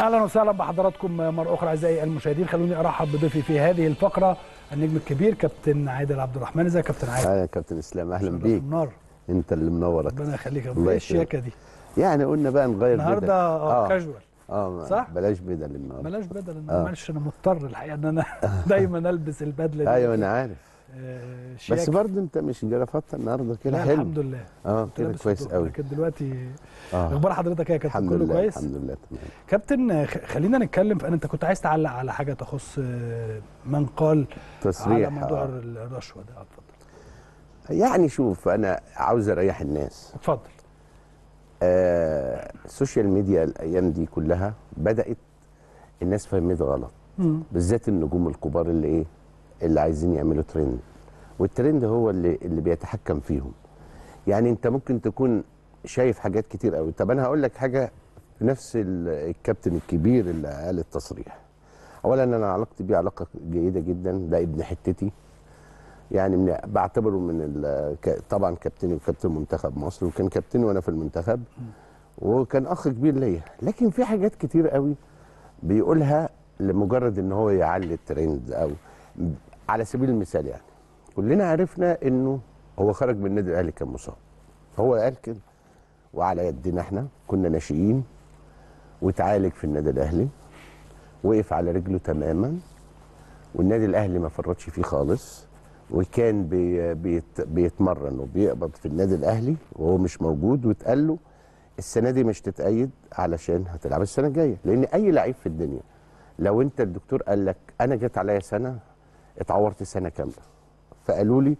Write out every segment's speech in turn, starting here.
اهلا وسهلا بحضراتكم مره اخرى اعزائي المشاهدين خلوني ارحب بضيفي في هذه الفقره النجم الكبير كابتن عادل عبد الرحمن ازيك يا كابتن عادل اهلا يا كابتن اسلام اهلا بيك نار. انت اللي منور ربنا يخليك رب الشياكه دي يعني قلنا بقى نغير النهارده اه كاجوال اه صح بلاش بدل النهارده بلاش بدل آه. النهارده معلش انا مضطر الحقيقه ان انا دايما البس البدله دي ايوه انا عارف آه، شياكة. بس برضه انت مش جرفتها النهارده كده حلو الحمد لله اه كده كويس قوي لكن دلوقتي آه. اخبار حضرتك ايه يا كابتن كله كويس الحمد لله تمام كابتن خلينا نتكلم في انت كنت عايز تعلق على حاجه تخص آه، من قال تصريح على آه. موضوع آه. الرشوه ده اتفضل يعني شوف انا عاوز اريح الناس اتفضل آه السوشيال ميديا الايام دي كلها بدات الناس فهمت غلط بالذات النجوم الكبار اللي ايه اللي عايزين يعملوا ترند والترند هو اللي اللي بيتحكم فيهم يعني انت ممكن تكون شايف حاجات كتير قوي طب انا هقول لك حاجه نفس الكابتن الكبير اللي قال التصريح اولا انا علاقتي بيه علاقه جيده جدا ده ابن حتتي يعني من بعتبره من طبعا كابتني وكابتن منتخب مصر وكان كابتني وانا في المنتخب وكان اخ كبير ليا لكن في حاجات كتير قوي بيقولها لمجرد ان هو يعلي الترند او على سبيل المثال يعني كلنا عرفنا انه هو خرج من النادي الاهلي كان مصاب هو قال كده وعلى يدنا احنا كنا ناشئين وتعالج في النادي الاهلي وقف على رجله تماما والنادي الاهلي ما فرطش فيه خالص وكان بي بيت بيتمرن وبيقبض في النادي الاهلي وهو مش موجود واتقال له السنه دي مش تتأيد علشان هتلعب السنه الجايه لان اي لعيب في الدنيا لو انت الدكتور قال لك انا جت عليا سنه اتعورت سنه كامله فقالوا لي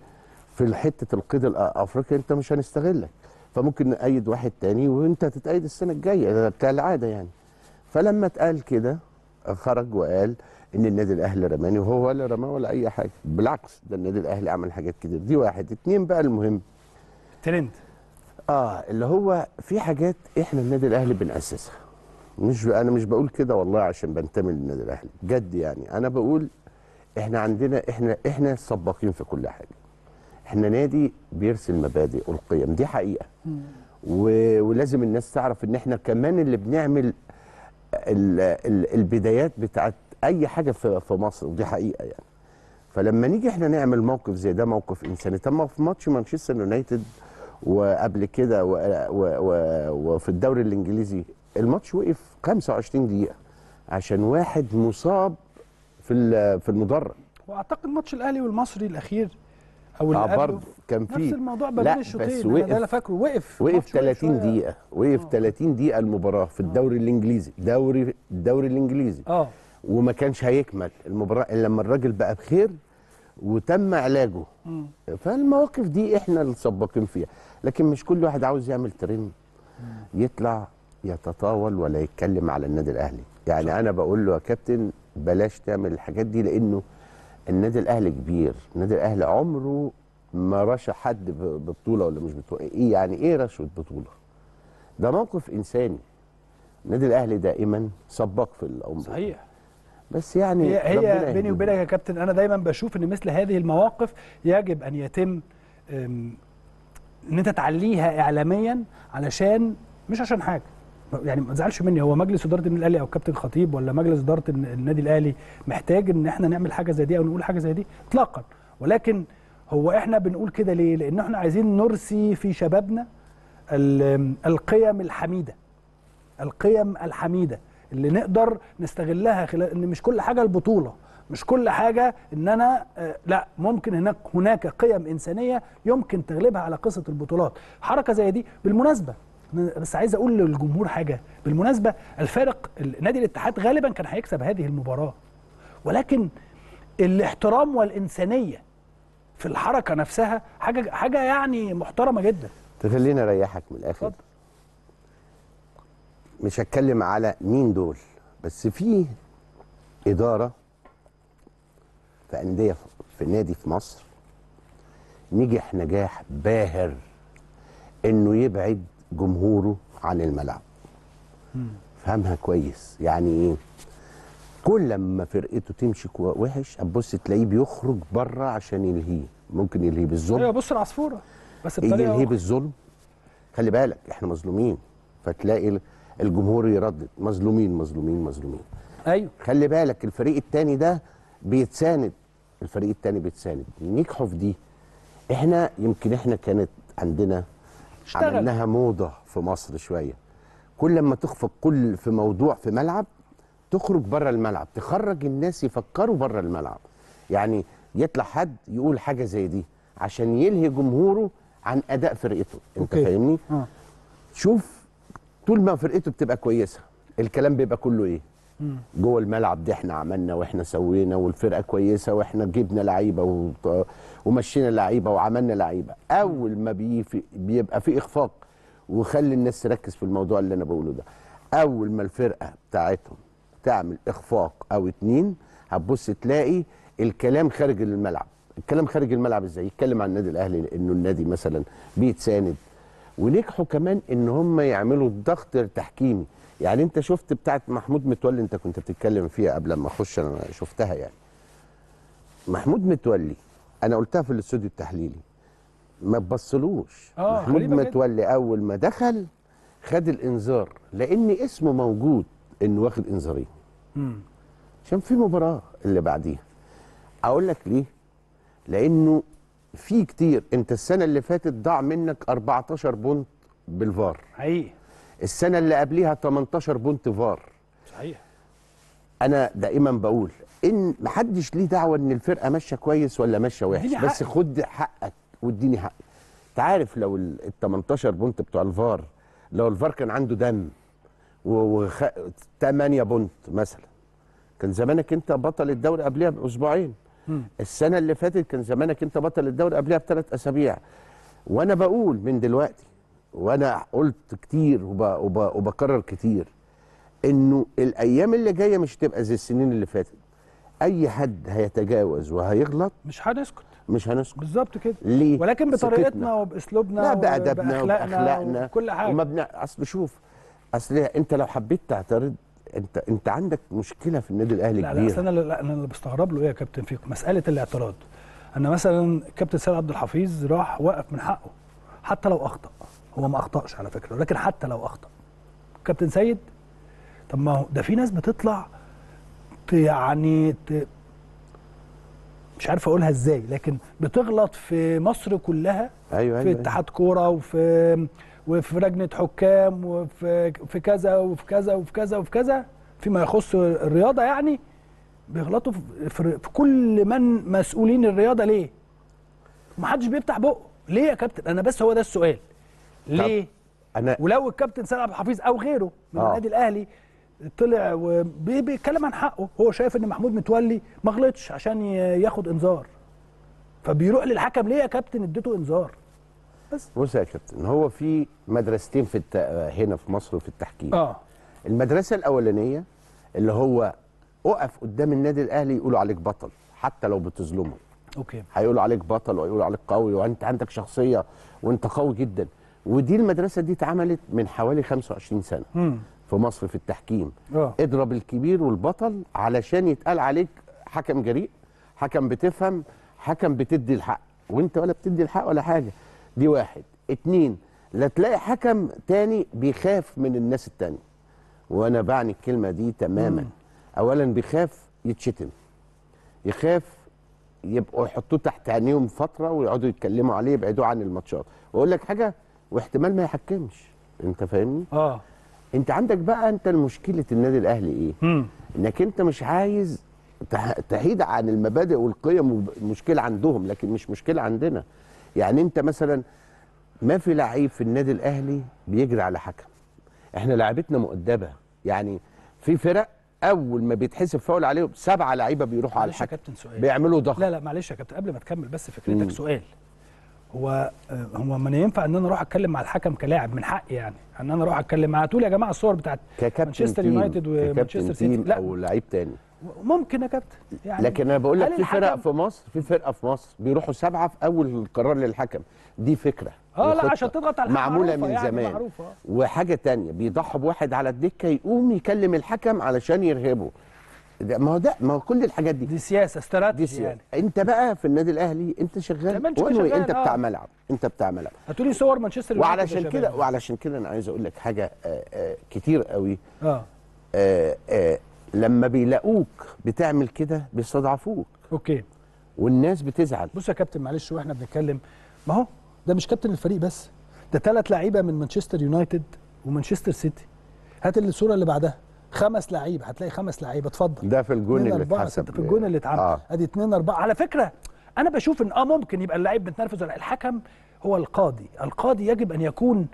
في حته القيد الافريقي انت مش هنستغلك فممكن نأيد واحد تاني وانت تتأيد السنه الجايه كالعاده يعني فلما اتقال كده خرج وقال ان النادي الاهلي رماني وهو ولا رماه ولا اي حاجه بالعكس ده النادي الاهلي عمل حاجات كتير دي واحد اتنين بقى المهم ترند اه اللي هو في حاجات احنا النادي الاهلي بنأسسها مش انا مش بقول كده والله عشان بنتمي للنادي الاهلي بجد يعني انا بقول احنا عندنا احنا احنا السباقين في كل حاجه احنا نادي بيرسم مبادئ والقيم دي حقيقه ولازم الناس تعرف ان احنا كمان اللي بنعمل ال ال البدايات بتاعت اي حاجه في, في مصر ودي حقيقه يعني فلما نيجي احنا نعمل موقف زي ده موقف انساني طب في ماتش مانشستر يونايتد وقبل كده وفي الدوري الانجليزي الماتش وقف 25 دقيقه عشان واحد مصاب في في المدرج واعتقد ماتش الاهلي والمصري الاخير او آه، اللي برضه كان في نفس الموضوع بين الشوطين انا فاكره وقف وقف 30 دقيقه وقف 30 آه. دقيقه المباراه في آه. الدوري الانجليزي دوري الدوري الانجليزي اه وما كانش هيكمل المباراه الا لما الراجل بقى بخير وتم علاجه م. فالمواقف دي احنا اللي سبقين فيها لكن مش كل واحد عاوز يعمل ترند يطلع يتطاول ولا يتكلم على النادي الاهلي يعني صح. انا بقول له يا كابتن بلاش تعمل الحاجات دي لانه النادي الاهلي كبير النادي الاهلي عمره ما رشح حد ببطوله ولا مش بطوله ايه يعني ايه رشوه بطوله ده موقف انساني النادي الاهلي دائما سباق في الامر صحيح بس يعني هي, هي بيني وبينك يا كابتن انا دايما بشوف ان مثل هذه المواقف يجب ان يتم ان انت تعليها اعلاميا علشان مش عشان حاجه يعني ما تزعلش مني هو مجلس اداره النادي الاهلي او كابتن خطيب ولا مجلس اداره النادي الاهلي محتاج ان احنا نعمل حاجه زي دي او نقول حاجه زي دي اطلاقا ولكن هو احنا بنقول كده ليه؟ لان احنا عايزين نرسي في شبابنا القيم الحميده القيم الحميده اللي نقدر نستغلها خلال ان مش كل حاجه البطوله مش كل حاجه ان انا آه، لا ممكن هناك هناك قيم انسانيه يمكن تغلبها على قصه البطولات حركه زي دي بالمناسبه بس عايز اقول للجمهور حاجه بالمناسبه الفارق نادي الاتحاد غالبا كان هيكسب هذه المباراه ولكن الاحترام والانسانيه في الحركه نفسها حاجه حاجه يعني محترمه جدا تخليني اريحك من الاخر فضل. مش هتكلم على مين دول بس في اداره في انديه في نادي في مصر نجح نجاح باهر انه يبعد جمهوره عن الملعب فهمها كويس يعني ايه كل لما فرقته تمشي وحش هتبص تلاقيه بيخرج بره عشان يلهيه ممكن يلهيه بالظلم ايوه بص العصفوره بس بطريقه يلهيه بالظلم خلي بالك احنا مظلومين فتلاقي الجمهور يردد مظلومين مظلومين مظلومين ايوه خلي بالك الفريق الثاني ده بيتساند الفريق الثاني بيتساند نجحوا في دي احنا يمكن احنا كانت عندنا اشتغل. عملناها موضه في مصر شويه كل لما تخفق كل في موضوع في ملعب تخرج بره الملعب تخرج الناس يفكروا بره الملعب يعني يطلع حد يقول حاجه زي دي عشان يلهي جمهوره عن اداء فرقته انت أوكي. فاهمني آه. شوف طول ما فرقته بتبقى كويسه الكلام بيبقى كله ايه جوه الملعب ده احنا عملنا واحنا سوينا والفرقه كويسه واحنا جبنا لعيبه ومشينا لعيبه وعملنا لعيبه اول ما بي... بيبقى في اخفاق وخلي الناس تركز في الموضوع اللي انا بقوله ده اول ما الفرقه بتاعتهم تعمل اخفاق او اتنين هتبص تلاقي الكلام خارج الملعب الكلام خارج الملعب ازاي يتكلم عن النادي الاهلي انه النادي مثلا بيتساند ونجحوا كمان ان هم يعملوا الضغط التحكيمي يعني انت شفت بتاعه محمود متولي انت كنت بتتكلم فيها قبل ما اخش انا شفتها يعني محمود متولي انا قلتها في الاستوديو التحليلي ما تبصلوش آه محمود متولي اول ما دخل خد الانذار لان اسمه موجود انه واخد انذارين عشان في مباراه اللي بعديها اقول لك ليه لانه في كتير انت السنه اللي فاتت ضاع منك 14 بونت بالفار حقيقي السنه اللي قبليها 18 بونت فار صحيح انا دائما بقول ان محدش ليه دعوه ان الفرقه ماشيه كويس ولا ماشيه وحش بس خد حقك واديني حقي انت عارف لو ال 18 بونت بتوع الفار لو الفار كان عنده دم و 8 بونت مثلا كان زمانك انت بطل الدوري قبلها باسبوعين السنه اللي فاتت كان زمانك انت بطل الدوري قبلها بثلاث اسابيع وانا بقول من دلوقتي وانا قلت كتير وبكرر كتير انه الايام اللي جايه مش هتبقى زي السنين اللي فاتت اي حد هيتجاوز وهيغلط مش هنسكت مش هنسكت بالظبط كده ليه؟ ولكن بطريقتنا سكتنا. وباسلوبنا لا بادبنا وباخلاقنا وكل حاجه بنا... اصل شوف اصل انت لو حبيت تعترض انت انت عندك مشكله في النادي الاهلي لا كبيره لا اصل انا اللي... انا اللي بستغرب له ايه يا كابتن فيك مساله الاعتراض انا مثلا كابتن سيد عبد الحفيظ راح وقف من حقه حتى لو اخطا هو ما اخطاش على فكره ولكن حتى لو اخطا كابتن سيد طب ما هو ده في ناس بتطلع يعني ت... مش عارف اقولها ازاي لكن بتغلط في مصر كلها أيوة في أيوة, أيوة. اتحاد أيوة. كوره وفي وفي لجنه حكام وفي في كذا وفي كذا وفي كذا وفي كذا فيما يخص الرياضه يعني بيغلطوا في, في كل من مسؤولين الرياضه ليه؟ ما حدش بيفتح بقه ليه يا كابتن؟ انا بس هو ده السؤال ليه؟ أنا ولو الكابتن سيد عبد الحفيظ او غيره من آه. النادي الاهلي طلع وبيتكلم عن حقه هو شايف ان محمود متولي ما غلطش عشان ياخد انذار فبيروح للحكم ليه يا كابتن اديته انذار بس بص يا كابتن هو في مدرستين في الت... هنا في مصر في التحكيم اه المدرسه الاولانيه اللي هو اقف قدام النادي الاهلي يقولوا عليك بطل حتى لو بتظلمه اوكي هيقولوا عليك بطل وهيقولوا عليك قوي وانت عندك شخصيه وانت قوي جدا ودي المدرسه دي اتعملت من حوالي 25 سنه مم. في مصر في التحكيم أوه. اضرب الكبير والبطل علشان يتقال عليك حكم جريء حكم بتفهم حكم بتدي الحق وانت ولا بتدي الحق ولا حاجه دي واحد اتنين لا تلاقي حكم تاني بيخاف من الناس التانية وانا بعني الكلمه دي تماما مم. اولا بيخاف يتشتم يخاف يبقوا يحطوه تحت عينيهم فتره ويقعدوا يتكلموا عليه يبعدوه عن الماتشات واقول لك حاجه واحتمال ما يحكمش انت فاهمني اه انت عندك بقى انت مشكله النادي الاهلي ايه مم. انك انت مش عايز تحيد عن المبادئ والقيم مشكله عندهم لكن مش مشكله عندنا يعني انت مثلا ما في لعيب في النادي الاهلي بيجري على حكم احنا لعيبتنا مؤدبه يعني في فرق اول ما بيتحسب فاول عليهم سبعه لعيبه بيروحوا على الحكم بيعملوا ضغط لا لا معلش يا كابتن قبل ما تكمل بس فكرتك مم. سؤال هو آه، هو ما ينفع ان انا اروح اتكلم مع الحكم كلاعب من حقي يعني ان انا اروح اتكلم معاه تقول يا جماعه الصور بتاعت مانشستر يونايتد ومانشستر سيتي لا او لعيب تاني ممكن يا كابتن يعني لكن انا بقول لك في فرق في مصر في فرقه في مصر بيروحوا سبعه في اول قرار للحكم دي فكره اه لا عشان تضغط على الحكم معموله من يعني زمان معروفة. وحاجه تانية بيضحوا بواحد على الدكه يقوم يكلم الحكم علشان يرهبه ده ما هو ده ما هو كل الحاجات دي دي سياسه استراتيجي دي يعني انت بقى في النادي الاهلي انت شغال وانت انت اه. بتاع ملعب انت بتاع ملعب هتقولي صور مانشستر وعلشان كده وعلشان كده انا عايز اقول لك حاجه آآ آه، آآ آه، كتير قوي اه آآ آآ لما بيلاقوك بتعمل كده بيستضعفوك اوكي والناس بتزعل بص يا كابتن معلش واحنا بنتكلم ما هو ده مش كابتن الفريق بس ده ثلاث لعيبه من مانشستر يونايتد ومانشستر سيتي هات الصوره اللي بعدها خمس لعيبه هتلاقي خمس لعيبه اتفضل ده في الجون اللي اتحسب في الجون اللي اتعمل آه. ادي 2 4 على فكره انا بشوف ان اه ممكن يبقى اللعيب متنرفز ولا الحكم هو القاضي القاضي يجب ان يكون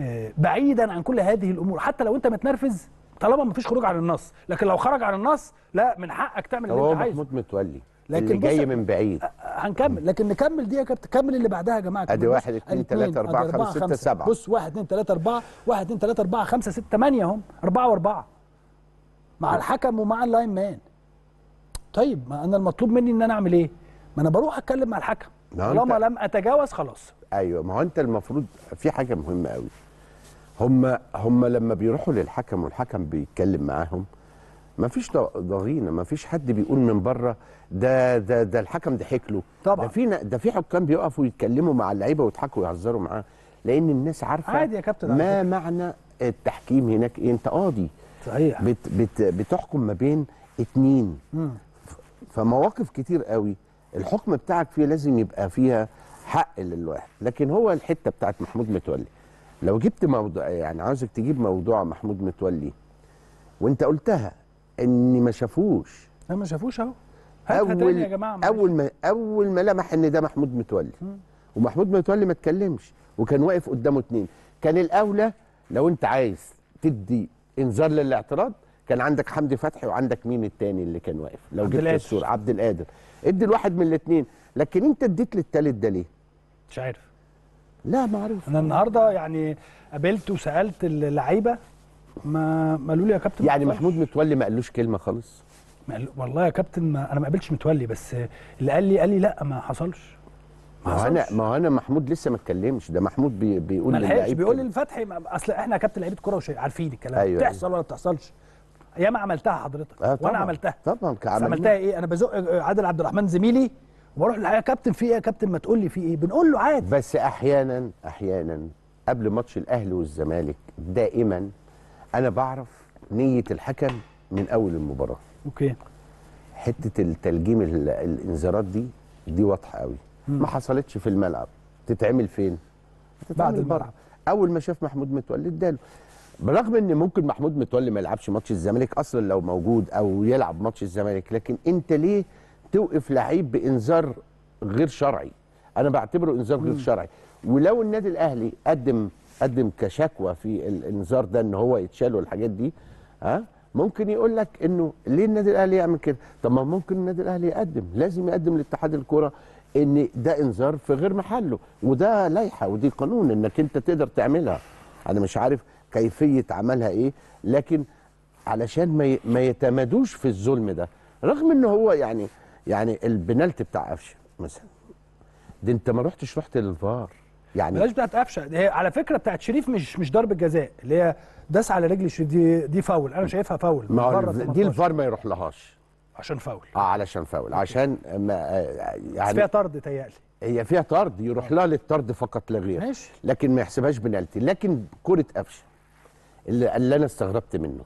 آه، بعيدا عن كل هذه الامور حتى لو انت متنرفز طالما مفيش خروج عن النص لكن لو خرج عن النص لا من حقك تعمل اللي انت عايزه هو محمود متولي لكن اللي جاي من بعيد هنكمل لكن نكمل دي يا كابتن كمل اللي بعدها يا جماعه ادي 1 2 3 4 5 6 7 بص 1 2 3 4 1 2 3 4 5 6 8 اهم 4 و4 مع الحكم ومع اللاين مان طيب ما انا المطلوب مني ان انا اعمل ايه؟ ما انا بروح اتكلم مع الحكم طالما لم اتجاوز خلاص ايوه ما هو انت المفروض في حاجه مهمه قوي هم هم لما بيروحوا للحكم والحكم بيتكلم معاهم ما فيش ضغينه ما فيش حد بيقول من بره ده ده ده الحكم ضحك له طبعا ده في ده في حكام بيقفوا يتكلموا مع اللعيبه ويضحكوا ويهزروا معاه لان الناس عارفه عادي يا كابتن ما معنى التحكيم هناك ايه انت قاضي صحيح بت بت بتحكم ما بين اتنين مم. فمواقف كتير قوي الحكم بتاعك فيه لازم يبقى فيها حق للواحد لكن هو الحته بتاعت محمود متولي لو جبت موضوع يعني عاوزك تجيب موضوع محمود متولي وانت قلتها ان ما شافوش لا ما شافوش اهو اول يا جماعة اول ما اول ما لمح ان ده محمود متولي م. ومحمود متولي ما اتكلمش وكان واقف قدامه اتنين كان الاولى لو انت عايز تدي انذار للاعتراض كان عندك حمدي فتحي وعندك مين التاني اللي كان واقف لو جبت الصوره عبد القادر ادي الواحد من الاثنين لكن انت اديت للتالت ده ليه مش عارف لا معروف انا النهارده يعني قابلت وسالت اللعيبه ما قالوا لي يا كابتن يعني محمود متولي ما قالوش كلمه خالص والله يا كابتن ما انا ما قابلتش متولي بس اللي قال لي قال لي لا ما حصلش ما هو انا ما هو انا محمود لسه ما اتكلمش ده محمود بي بيقول للعيب بيقول للفتحي اصل احنا يا كابتن لعيبه كوره عارفين الكلام أيوة بتحصل أيوة. ولا بتحصلش ياما عملتها حضرتك آه وانا عملتها طبعا عملتها ايه انا بزق عادل عبد الرحمن زميلي وبروح يا كابتن في ايه يا كابتن ما تقول لي في ايه بنقول له عادي بس احيانا احيانا قبل ماتش الاهلي والزمالك دائما انا بعرف نيه الحكم من اول المباراه اوكي حته التلجيم الانذارات دي دي واضحه قوي ما حصلتش في الملعب تتعمل فين تتعمل بعد المباراه اول ما شاف محمود متولي اداله برغم ان ممكن محمود متولي ما يلعبش ماتش الزمالك اصلا لو موجود او يلعب ماتش الزمالك لكن انت ليه توقف لعيب بانذار غير شرعي انا بعتبره انذار غير شرعي ولو النادي الاهلي قدم قدم كشكوى في الانذار ده ان هو يتشال والحاجات دي ها ممكن يقول لك انه ليه النادي الاهلي يعمل كده؟ طب ما ممكن النادي الاهلي يقدم لازم يقدم لاتحاد الكوره ان ده انذار في غير محله وده لائحه ودي قانون انك انت تقدر تعملها انا مش عارف كيفيه عملها ايه لكن علشان ما ما يتمادوش في الظلم ده رغم ان هو يعني يعني البنالتي بتاع قفشه مثلا دي انت ما رحتش رحت للفار يعني بلاش بتاعت قفشه هي على فكره بتاعت شريف مش مش ضربه جزاء اللي هي داس على رجل شريف دي دي فاول انا شايفها فاول ما هو دي الفار ما يروح لهاش عشان فاول اه علشان فاول عشان ما آه، يعني فيها طرد تهيألي هي فيها طرد يروح آه. لها للطرد فقط لا غير ماشي لكن ما يحسبهاش بنالتي لكن كره قفشه اللي, اللي انا استغربت منه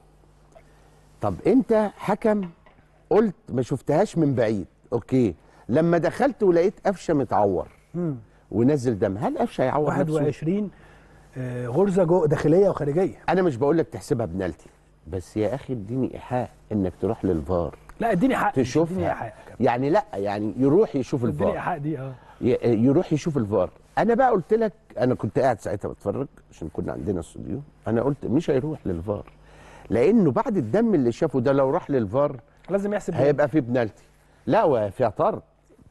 طب انت حكم قلت ما شفتهاش من بعيد اوكي لما دخلت ولقيت قفشه متعور مم. ونزل دم هل قفشه هيعوض نفسه 21 آه، غرزه جو داخليه وخارجيه انا مش بقول لك تحسبها بنالتي بس يا اخي اديني ايحاء انك تروح للفار لا اديني حق تشوفها حق. يعني لا يعني يروح يشوف الفار اديني ايحاء دي آه. اه يروح يشوف الفار انا بقى قلت لك انا كنت قاعد ساعتها بتفرج عشان كنا عندنا استوديو انا قلت مش هيروح للفار لانه بعد الدم اللي شافه ده لو راح للفار لازم يحسب هيبقى في بنالتي لا وفيها طرد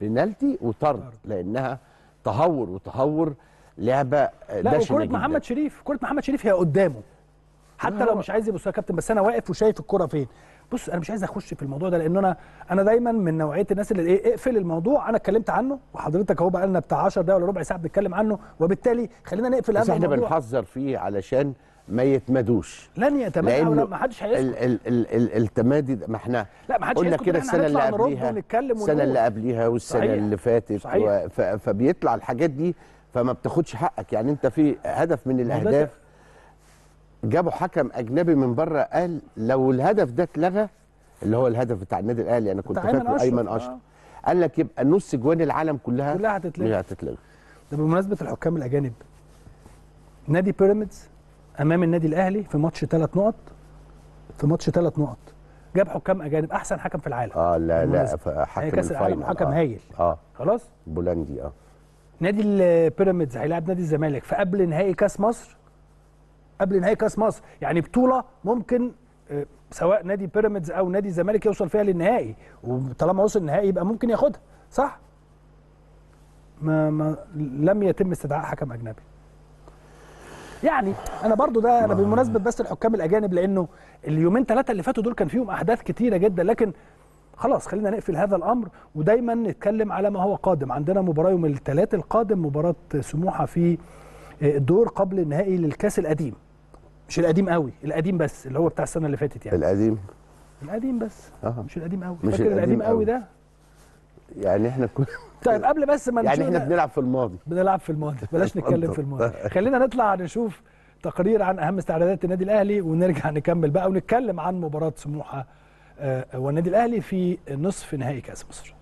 بنالتي وطرد لانها تهور وتهور لعبه لا وكره محمد شريف كره محمد شريف هي قدامه حتى لو مش عايز يبص يا كابتن بس انا واقف وشايف الكره فين بص انا مش عايز اخش في الموضوع ده لان انا انا دايما من نوعيه الناس اللي ايه اقفل الموضوع انا اتكلمت عنه وحضرتك اهو بقى لنا بتاع 10 دقايق ولا ربع ساعه بنتكلم عنه وبالتالي خلينا نقفل هذا الموضوع احنا بنحذر فيه علشان ما يتمدوش لن يتمادوا لان ما حدش هيسكت التمادي ما احنا لا ما حدش قلنا كده السنه اللي قبلها السنه اللي قبليها والسنه صحيح. اللي فاتت صحيح. فبيطلع الحاجات دي فما بتاخدش حقك يعني انت في هدف من الاهداف جابوا حكم اجنبي من بره قال لو الهدف ده اتلغى اللي هو الهدف بتاع النادي الاهلي انا كنت فاكره ايمن اشرف آه. قال لك يبقى نص جوان العالم كلها كلها هتتلغي هتتلغي ده بمناسبه الحكام الاجانب نادي بيراميدز امام النادي الاهلي في ماتش ثلاث نقط في ماتش ثلاث نقط جاب حكام اجانب احسن حكم في العالم اه لا لا حكم كاس العالم حكم آه هايل اه خلاص بولندي اه نادي البيراميدز هيلاعب نادي الزمالك فقبل نهائي كاس مصر قبل نهائي كاس مصر يعني بطوله ممكن آه، سواء نادي بيراميدز او نادي الزمالك يوصل فيها للنهائي وطالما وصل النهائي يبقى ممكن ياخدها صح ما, ما لم يتم استدعاء حكم اجنبي يعني انا برضو ده انا بمناسبه بس الحكام الاجانب لانه اليومين ثلاثه اللي فاتوا دول كان فيهم احداث كتيره جدا لكن خلاص خلينا نقفل هذا الامر ودايما نتكلم على ما هو قادم عندنا مباراه يوم الثلاث القادم مباراه سموحه في آه، الدور قبل النهائي للكاس القديم مش القديم قوي القديم بس اللي هو بتاع السنه اللي فاتت يعني القديم القديم بس آه. مش القديم قوي مش القديم, القديم قوي, قوي ده يعني احنا كنا طيب قبل بس ما يعني نشوف يعني احنا بنلعب في الماضي بنلعب في الماضي بلاش نتكلم في الماضي خلينا نطلع نشوف تقرير عن اهم استعدادات النادي الاهلي ونرجع نكمل بقى ونتكلم عن مباراه سموحه آه، والنادي الاهلي في نصف نهائي كاس مصر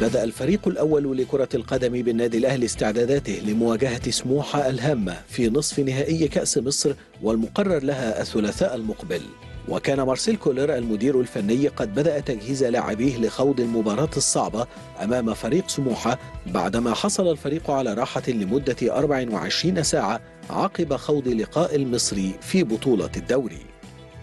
بدأ الفريق الأول لكرة القدم بالنادي الأهلي استعداداته لمواجهة سموحة الهامة في نصف نهائي كأس مصر والمقرر لها الثلاثاء المقبل وكان مارسيل كولر المدير الفني قد بدأ تجهيز لاعبيه لخوض المباراة الصعبة أمام فريق سموحة بعدما حصل الفريق على راحة لمدة 24 ساعة عقب خوض لقاء المصري في بطولة الدوري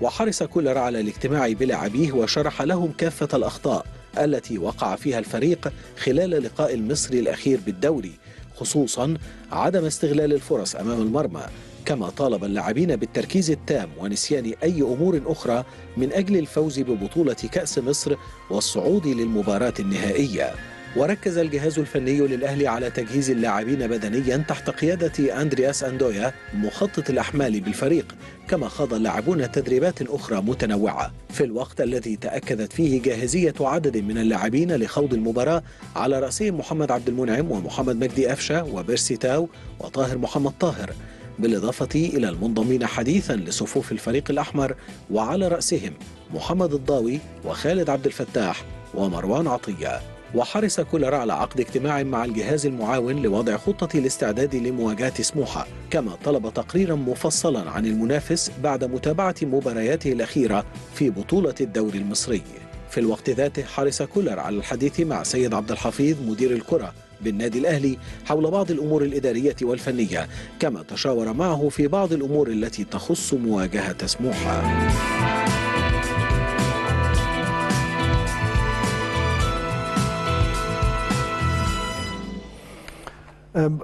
وحرص كولر على الاجتماع بلاعبيه وشرح لهم كافة الأخطاء التي وقع فيها الفريق خلال لقاء المصري الأخير بالدوري خصوصا عدم استغلال الفرص أمام المرمى كما طالب اللاعبين بالتركيز التام ونسيان أي أمور أخرى من أجل الفوز ببطولة كأس مصر والصعود للمباراة النهائية وركز الجهاز الفني للأهلي على تجهيز اللاعبين بدنيا تحت قيادة أندرياس أندويا مخطط الأحمال بالفريق كما خاض اللاعبون تدريبات أخرى متنوعة في الوقت الذي تأكدت فيه جاهزية عدد من اللاعبين لخوض المباراة على رأسهم محمد عبد المنعم ومحمد مجدي أفشا وبيرسي تاو وطاهر محمد طاهر بالإضافة إلى المنضمين حديثا لصفوف الفريق الأحمر وعلى رأسهم محمد الضاوي وخالد عبد الفتاح ومروان عطيه وحرص كولر على عقد اجتماع مع الجهاز المعاون لوضع خطة الاستعداد لمواجهة سموحة كما طلب تقريرا مفصلا عن المنافس بعد متابعة مبارياته الأخيرة في بطولة الدوري المصري في الوقت ذاته حرص كولر على الحديث مع سيد عبد الحفيظ مدير الكرة بالنادي الأهلي حول بعض الأمور الإدارية والفنية كما تشاور معه في بعض الأمور التي تخص مواجهة سموحة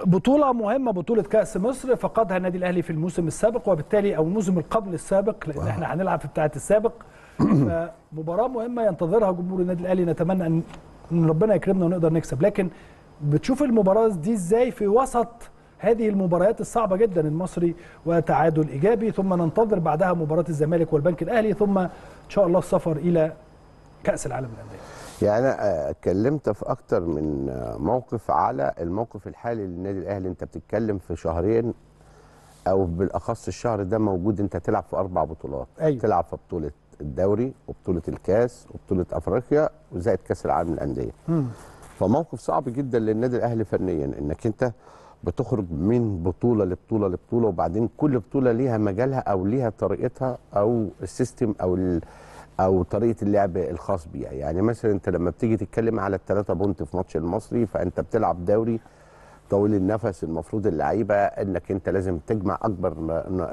بطوله مهمه بطوله كاس مصر فقدها النادي الاهلي في الموسم السابق وبالتالي او الموسم القبل السابق لان احنا هنلعب في بتاعه السابق مباراه مهمه ينتظرها جمهور النادي الاهلي نتمنى ان ربنا يكرمنا ونقدر نكسب لكن بتشوف المباراه دي ازاي في وسط هذه المباريات الصعبه جدا المصري وتعادل ايجابي ثم ننتظر بعدها مباراه الزمالك والبنك الاهلي ثم ان شاء الله السفر الى كاس العالم للانديه يعني انا آه، اتكلمت في اكتر من آه، موقف على الموقف الحالي للنادي الاهلي انت بتتكلم في شهرين او بالاخص الشهر ده موجود انت تلعب في اربع بطولات أيوة. تلعب في بطوله الدوري وبطوله الكاس وبطوله افريقيا وزائد كاس العالم للانديه فموقف صعب جدا للنادي الاهلي فنيا انك انت بتخرج من بطوله لبطوله لبطوله وبعدين كل بطوله ليها مجالها او ليها طريقتها او السيستم او او طريقه اللعب الخاص بيها يعني مثلا انت لما بتيجي تتكلم على الثلاثه بونت في ماتش المصري فانت بتلعب دوري طويل النفس المفروض اللعيبه انك انت لازم تجمع اكبر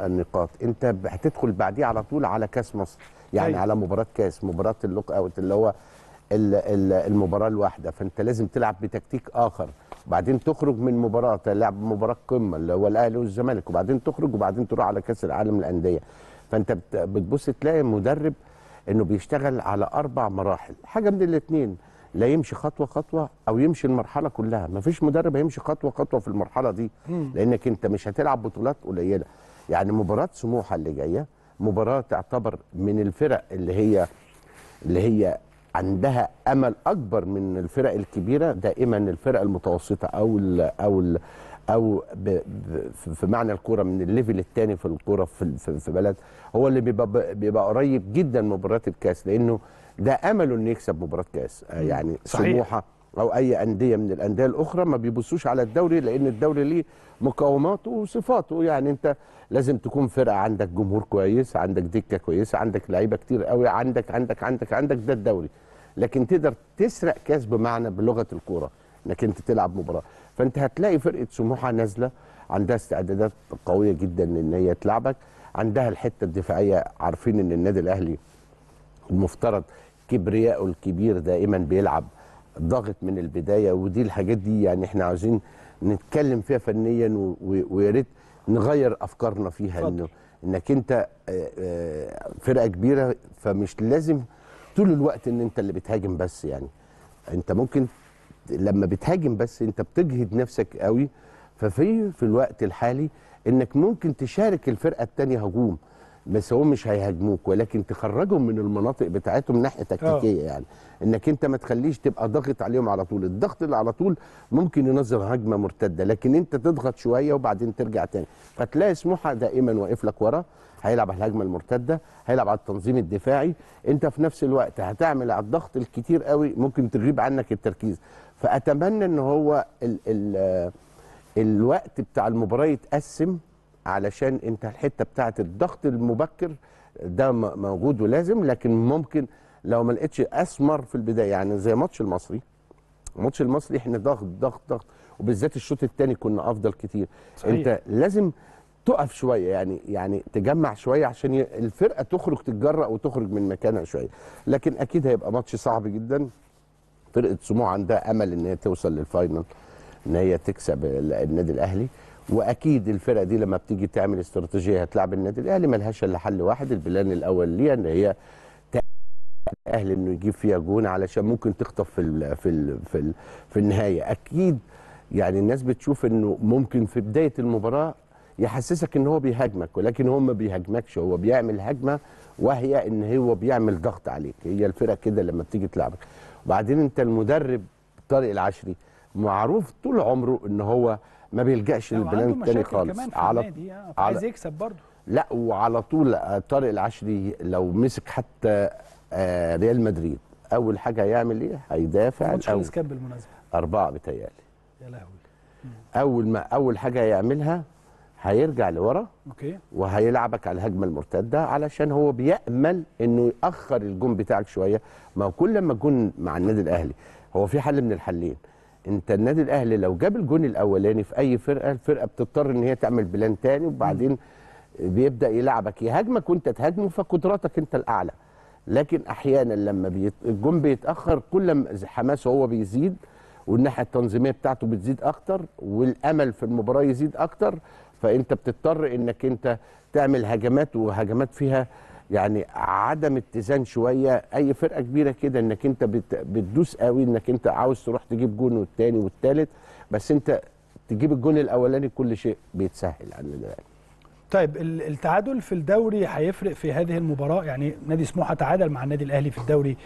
النقاط انت هتدخل بعديه على طول على كاس مصر يعني أي. أيوة. على مباراه كاس مباراه اللوك اوت اللي هو المباراه الواحده فانت لازم تلعب بتكتيك اخر وبعدين تخرج من مباراه تلعب مباراه قمه اللي هو الاهلي والزمالك وبعدين تخرج وبعدين تروح على كاس العالم للانديه فانت بتبص تلاقي مدرب انه بيشتغل على اربع مراحل حاجه من الاثنين لا يمشي خطوه خطوه او يمشي المرحله كلها ما فيش مدرب هيمشي خطوه خطوه في المرحله دي لانك انت مش هتلعب بطولات قليله يعني مباراه سموحه اللي جايه مباراه تعتبر من الفرق اللي هي اللي هي عندها امل اكبر من الفرق الكبيره دائما الفرق المتوسطه او ال او ال او ب ب في معنى الكوره من الليفل الثاني في الكوره في, في بلد هو اللي بيبقى, بيبقى قريب جدا من مباراه الكاس لانه ده امله انه يكسب مباراه كاس آه، يعني صحيح. سموحه او اي انديه من الانديه الاخرى ما بيبصوش على الدوري لان الدوري ليه مقوماته وصفاته يعني انت لازم تكون فرقه عندك جمهور كويس عندك دكه كويسه عندك لعيبه كتير قوي عندك عندك عندك عندك ده الدوري لكن تقدر تسرق كاس بمعنى بلغه الكوره انك انت تلعب مباراه فانت هتلاقي فرقه سموحه نازله عندها استعدادات قويه جدا ان هي تلعبك عندها الحته الدفاعيه عارفين ان النادي الاهلي المفترض كبرياءه الكبير دائما بيلعب ضاغط من البدايه ودي الحاجات دي يعني احنا عايزين نتكلم فيها فنيا ويا ريت نغير افكارنا فيها انه انك انت آه، آه، فرقه كبيره فمش لازم طول الوقت ان انت اللي بتهاجم بس يعني انت ممكن لما بتهاجم بس انت بتجهد نفسك قوي ففي في الوقت الحالي انك ممكن تشارك الفرقه الثانيه هجوم بس هم مش هيهاجموك ولكن تخرجهم من المناطق بتاعتهم ناحيه آه. تكتيكيه يعني انك انت ما تخليش تبقى ضاغط عليهم على طول الضغط اللي على طول ممكن ينظر هجمه مرتده لكن انت تضغط شويه وبعدين ترجع تاني فتلاقي سموحه دائما واقف لك ورا هيلعب على الهجمه المرتده هيلعب على التنظيم الدفاعي انت في نفس الوقت هتعمل على الضغط الكتير قوي ممكن تغيب عنك التركيز فاتمنى ان هو الـ الـ الوقت بتاع المباراه يتقسم علشان انت الحته بتاعه الضغط المبكر ده موجود ولازم لكن ممكن لو ما لقيتش اسمر في البدايه يعني زي ماتش المصري ماتش المصري احنا ضغط ضغط ضغط وبالذات الشوط الثاني كنا افضل كتير صحيح. انت لازم تقف شويه يعني يعني تجمع شويه عشان الفرقه تخرج تتجرأ وتخرج من مكانها شويه لكن اكيد هيبقى ماتش صعب جدا فرقه سمو عندها امل ان هي توصل للفاينل ان هي تكسب النادي الاهلي واكيد الفرقه دي لما بتيجي تعمل استراتيجيه هتلعب النادي الاهلي ملهاش الا حل واحد البلان الاول ليها ان هي الاهلي انه يجيب فيها جون علشان ممكن تخطف في الـ في الـ في, الـ في النهايه اكيد يعني الناس بتشوف انه ممكن في بدايه المباراه يحسسك ان هو بيهاجمك ولكن هو ما بيهاجمكش هو بيعمل هجمه وهي ان هو بيعمل ضغط عليك هي الفرق كده لما بتيجي تلعبك وبعدين انت المدرب طارق العشري معروف طول عمره ان هو ما بيلجاش للبلان الثاني خالص آه، على عايز يكسب برضه لا وعلى طول آه، طارق العشري لو مسك حتى آه، ريال مدريد اول حاجه هيعمل ايه هيدافع الاول ماتش بالمناسبه اربعه بيتهيألي يا لهوي اول ما اول حاجه هيعملها هيرجع لورا اوكي وهيلعبك على الهجمه المرتده علشان هو بيامل انه ياخر الجون بتاعك شويه ما هو كل لما جون مع النادي الاهلي هو في حل من الحلين انت النادي الاهلي لو جاب الجون الاولاني في اي فرقه الفرقه بتضطر ان هي تعمل بلان تاني وبعدين بيبدا يلعبك يهاجمك وانت تهاجمه فقدراتك انت الاعلى لكن احيانا لما بيت... الجون بيتاخر كل ما حماسه هو بيزيد والناحيه التنظيميه بتاعته بتزيد اكتر والامل في المباراه يزيد اكتر فانت بتضطر انك انت تعمل هجمات وهجمات فيها يعني عدم اتزان شويه اي فرقه كبيره كده انك انت بتدوس قوي انك انت عاوز تروح تجيب جون والتاني والتالت بس انت تجيب الجون الاولاني كل شيء بيتسهل عن دلوقتي طيب التعادل في الدوري هيفرق في هذه المباراه يعني نادي سموحه تعادل مع النادي الاهلي في الدوري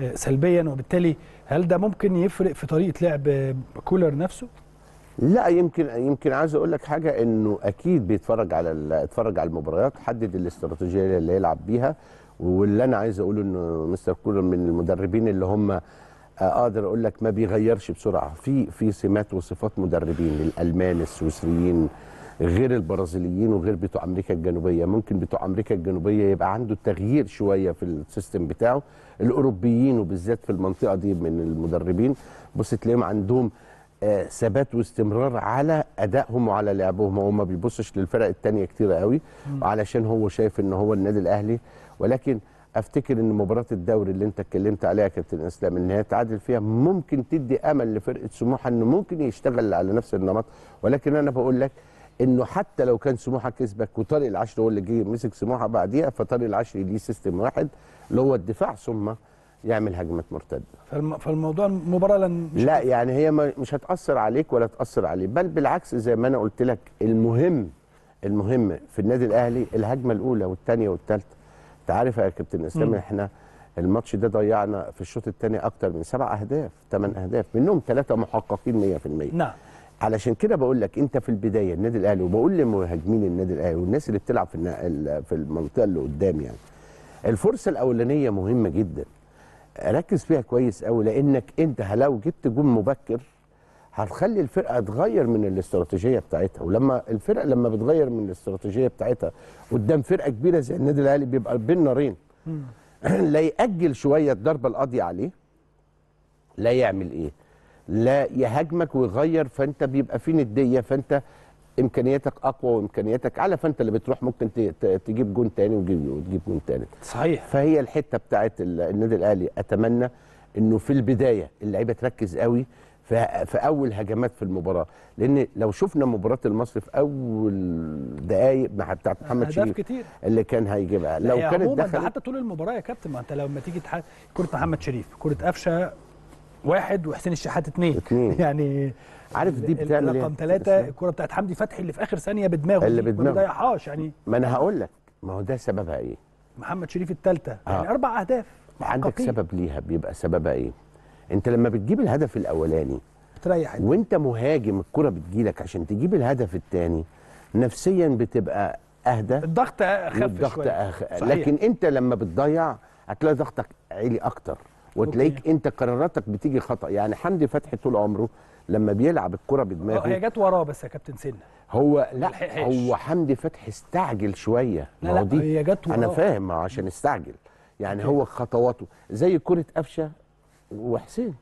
آه، سلبيا وبالتالي هل ده ممكن يفرق في طريقه لعب كولر نفسه لا يمكن يمكن عايز اقول لك حاجه انه اكيد بيتفرج على اتفرج على المباريات حدد الاستراتيجيه اللي هيلعب بيها واللي انا عايز اقوله انه مستر كولر من المدربين اللي هم آه، اقدر اقول لك ما بيغيرش بسرعه في في سمات وصفات مدربين الالمان السويسريين غير البرازيليين وغير بتوع امريكا الجنوبيه ممكن بتوع امريكا الجنوبيه يبقى عنده تغيير شويه في السيستم بتاعه الاوروبيين وبالذات في المنطقه دي من المدربين بص تلاقيهم عندهم ثبات واستمرار على ادائهم وعلى لعبهم هو ما بيبصش للفرق الثانيه كتير قوي علشان هو شايف ان هو النادي الاهلي ولكن افتكر ان مباراه الدوري اللي انت اتكلمت عليها يا كابتن اسلام ان هي تعادل فيها ممكن تدي امل لفرقه سموحه انه ممكن يشتغل على نفس النمط ولكن انا بقول لك انه حتى لو كان سموحه كسبك وطارق العشري هو اللي جه مسك سموحه بعديها فطارق العشري ليه سيستم واحد اللي هو الدفاع ثم يعمل هجمات مرتده فالم... فالموضوع المباراه لن مش لا يعني هي مش هتاثر عليك ولا تاثر عليه بل بالعكس زي ما انا قلت لك المهم المهم في النادي الاهلي الهجمه الاولى والثانيه والثالثه انت عارف يا كابتن اسلام احنا الماتش ده ضيعنا في الشوط الثاني اكتر من سبع اهداف ثمان اهداف منهم ثلاثه محققين 100% نعم علشان كده بقول لك انت في البدايه النادي الاهلي وبقول لمهاجمين النادي الاهلي والناس اللي بتلعب في في المنطقه اللي قدام يعني الفرصه الاولانيه مهمه جدا ركز فيها كويس قوي لانك انت لو جبت جون مبكر هتخلي الفرقه تغير من الاستراتيجيه بتاعتها ولما الفرقه لما بتغير من الاستراتيجيه بتاعتها قدام فرقه كبيره زي النادي الاهلي بيبقى بين نارين لا ياجل شويه الضربه القاضيه عليه لا يعمل ايه لا يهاجمك ويغير فانت بيبقى في نديه فانت امكانياتك اقوى وامكانياتك اعلى فانت اللي بتروح ممكن تجيب جون تاني وتجيب جون تاني صحيح فهي الحته بتاعت النادي الاهلي اتمنى انه في البدايه اللعيبه تركز قوي في اول هجمات في المباراه لان لو شفنا مباراه المصري في اول دقائق بتاعت محمد شريف كتير. اللي كان هيجيبها لو كانت دخلت حتى طول المباراه يا كابتن ما انت لما تيجي تح... كره محمد شريف كره قفشه واحد وحسين الشحات اثنين يعني عارف دي بتعمل ايه رقم ثلاثه الكره بتاعت حمدي فتحي اللي في اخر ثانيه بدماغه اللي بدماغه ما بيضيعهاش يعني ما انا هقول لك ما هو ده سببها ايه محمد شريف الثالثه يعني آه. يعني اربع اهداف عندك سبب ليها بيبقى سببها ايه انت لما بتجيب الهدف الاولاني تريح وانت مهاجم الكره بتجيلك عشان تجيب الهدف الثاني نفسيا بتبقى اهدى الضغط اخف الضغط أخ... لكن انت لما بتضيع هتلاقي ضغطك عالي اكتر وتلاقيك أوكي. انت قراراتك بتيجي خطا يعني حمدي فتحي طول عمره لما بيلعب الكره بدماغه آه، هي جت وراه بس يا كابتن سنه هو لا الحقش. هو حمدي فتحي استعجل شويه لا لا دي هي جت وراه انا فاهم عشان استعجل يعني أوكي. هو خطواته زي كره قفشه وحسين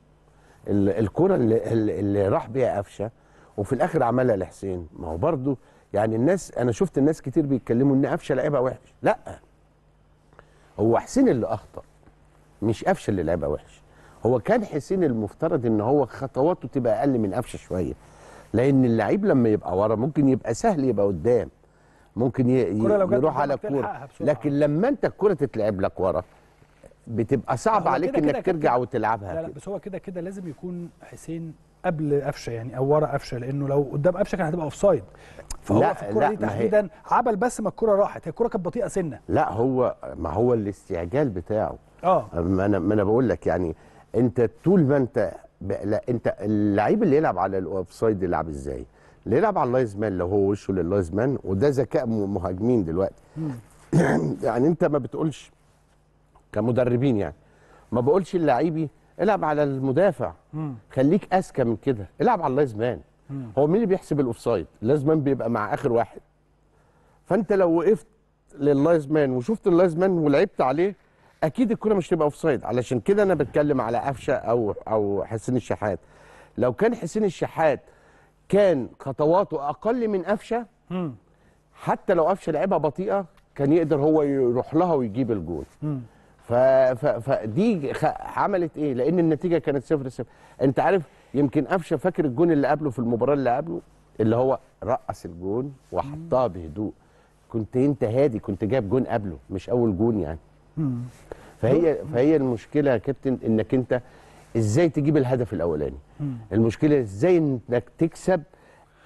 الكره اللي, اللي راح بيها قفشه وفي الاخر عملها لحسين ما هو برضه يعني الناس انا شفت الناس كتير بيتكلموا ان قفشه لعبها وحش لا هو حسين اللي اخطا مش قفشه اللي لعبها وحش هو كان حسين المفترض ان هو خطواته تبقى اقل من قفشه شويه لان اللعيب لما يبقى ورا ممكن يبقى سهل يبقى قدام ممكن يروح على الكوره لكن لما انت الكوره تتلعب لك ورا بتبقى صعب عليك كده انك كده ترجع كده وتلعبها لا, لا بس هو كده كده لازم يكون حسين قبل قفشه يعني او ورا قفشه لانه لو قدام قفشه كان هتبقى اوف سايد فهو لا في الكره دي تحديدا عبل بس ما الكره راحت هي الكره كانت بطيئه سنه لا هو ما هو الاستعجال بتاعه اه ما انا ما انا بقول لك يعني انت طول ما انت ب... لا انت اللعيب اللي يلعب على الاوف سايد يلعب ازاي؟ اللي يلعب على اللايز مان لو هو وشه لللايز مان وده ذكاء مهاجمين دلوقتي يعني انت ما بتقولش كمدربين يعني ما بقولش اللعيبي العب على المدافع خليك اذكى من كده العب على اللايز مان هو مين اللي بيحسب الاوفسايد اللايز مان بيبقى مع اخر واحد فانت لو وقفت لللايز مان وشفت اللايز مان ولعبت عليه اكيد الكره مش تبقى اوفسايد علشان كده انا بتكلم على قفشه او او حسين الشحات لو كان حسين الشحات كان خطواته اقل من قفشه حتى لو قفشه لعبها بطيئه كان يقدر هو يروح لها ويجيب الجول فدي عملت ايه لان النتيجه كانت 0 0 انت عارف يمكن قفشه فاكر الجون اللي قبله في المباراه اللي قبله اللي هو رقص الجون وحطها بهدوء كنت انت هادي كنت جايب جون قبله مش اول جون يعني فهي فهي المشكله يا كابتن انك انت ازاي تجيب الهدف الاولاني المشكله ازاي انك تكسب